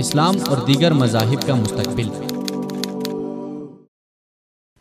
اسلام اور دیگر مذاہب کا مستقبل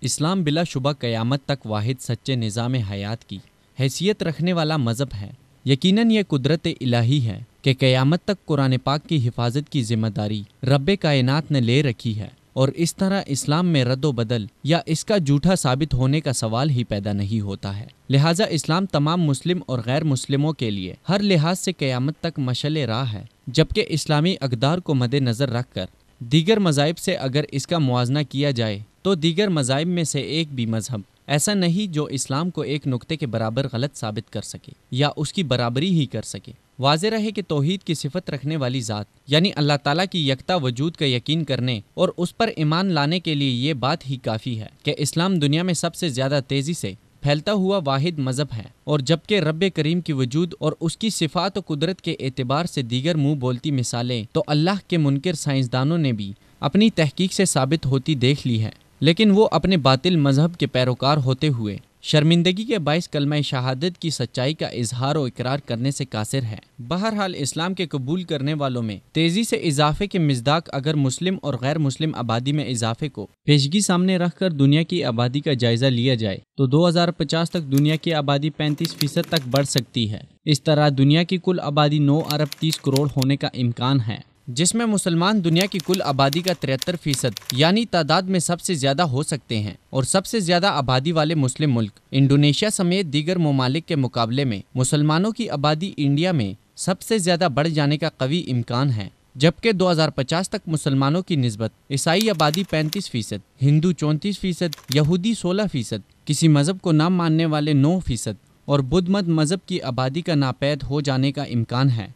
اسلام بلا شبہ قیامت تک واحد سچے نظام حیات کی حیثیت رکھنے والا مذہب ہے یقیناً یہ قدرت الہی ہے کہ قیامت تک قرآن پاک کی حفاظت کی ذمہ داری رب کائنات نے لے رکھی ہے اور اس طرح اسلام میں رد و بدل یا اس کا جھوٹا ثابت ہونے کا سوال ہی پیدا نہیں ہوتا ہے لہٰذا اسلام تمام مسلم اور غیر مسلموں کے لیے ہر لحاظ سے قیامت تک مشل راہ ہے جبکہ اسلامی اقدار کو مد نظر رکھ کر دیگر مذاہب سے اگر اس کا موازنہ کیا جائے تو دیگر مذاہب میں سے ایک بھی مذہب ایسا نہیں جو اسلام کو ایک نقطے کے برابر غلط ثابت کر سکے یا اس کی برابری ہی کر سکے واضح رہے کہ توحید کی صفت رکھنے والی ذات یعنی اللہ تعالیٰ کی یکتا وجود کا یقین کرنے اور اس پر ایمان لانے کے لیے یہ بات ہی کافی ہے کہ اسلام دنیا میں سب سے زیادہ تیزی سے پھیلتا ہوا واحد مذہب ہے اور جبکہ رب کریم کی وجود اور اس کی صفات و قدرت کے اعتبار سے دیگر منہ بولتی مثالیں تو اللہ کے منکر سائنسدانوں نے بھی اپنی تحقیق سے ثابت ہوتی دیکھ لی ہے لیکن وہ اپنے باطل مذہب کے پیروکار ہوتے ہوئے شرمندگی کے باعث کلمہ شہادت کی سچائی کا اظہار و اقرار کرنے سے قاصر ہے بہرحال اسلام کے قبول کرنے والوں میں تیزی سے اضافے کے مزداق اگر مسلم اور غیر مسلم آبادی میں اضافے کو پیشگی سامنے رکھ کر دنیا کی آبادی کا جائزہ لیا جائے تو دو ہزار پچاس تک دنیا کی آبادی پینتیس فیصد تک بڑھ سکتی ہے اس طرح دنیا کی کل آبادی نو ارب تیس کروڑ ہونے کا امکان ہے جس میں مسلمان دنیا کی کل آبادی کا تہتر فیصد یعنی تعداد میں سب سے زیادہ ہو سکتے ہیں اور سب سے زیادہ آبادی والے مسلم ملک انڈونیشیا سمیت دیگر ممالک کے مقابلے میں مسلمانوں کی آبادی انڈیا میں سب سے زیادہ بڑھ جانے کا قوی امکان ہے جبکہ دو ہزار پچاس تک مسلمانوں کی نسبت عیسائی آبادی پینتیس فیصد ہندو چونتیس فیصد یہودی سولہ فیصد کسی مذہب کو نہ ماننے والے نو فیصد اور بدھ مت مذہب کی آبادی کا ناپید ہو جانے کا امکان ہے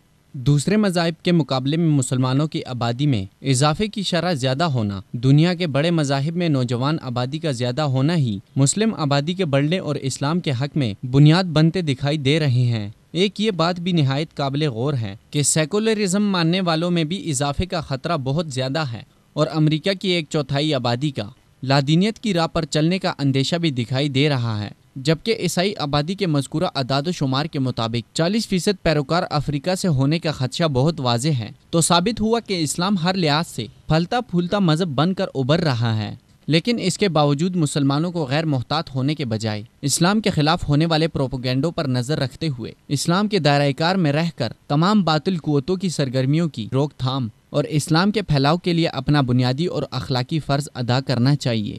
دوسرے مذاہب کے مقابلے میں مسلمانوں کی آبادی میں اضافے کی شرح زیادہ ہونا دنیا کے بڑے مذاہب میں نوجوان آبادی کا زیادہ ہونا ہی مسلم آبادی کے بڑھنے اور اسلام کے حق میں بنیاد بنتے دکھائی دے رہے ہیں ایک یہ بات بھی نہایت قابل غور ہے کہ سیکولرزم ماننے والوں میں بھی اضافے کا خطرہ بہت زیادہ ہے اور امریکہ کی ایک چوتھائی آبادی کا لادینیت کی راہ پر چلنے کا اندیشہ بھی دکھائی دے رہا ہے جبکہ عیسائی آبادی کے مذکورہ اعداد و شمار کے مطابق چالیس فیصد پیروکار افریقہ سے ہونے کا خدشہ بہت واضح ہے تو ثابت ہوا کہ اسلام ہر لحاظ سے پھلتا پھولتا مذہب بن کر ابھر رہا ہے لیکن اس کے باوجود مسلمانوں کو غیر محتاط ہونے کے بجائے اسلام کے خلاف ہونے والے پروپوگینڈوں پر نظر رکھتے ہوئے اسلام کے دائرۂ کار میں رہ کر تمام باطل قوتوں کی سرگرمیوں کی روک تھام اور اسلام کے پھیلاؤ کے لیے اپنا بنیادی اور اخلاقی فرض ادا کرنا چاہیے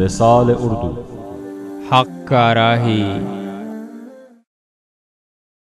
وصال اردو حق کا راہی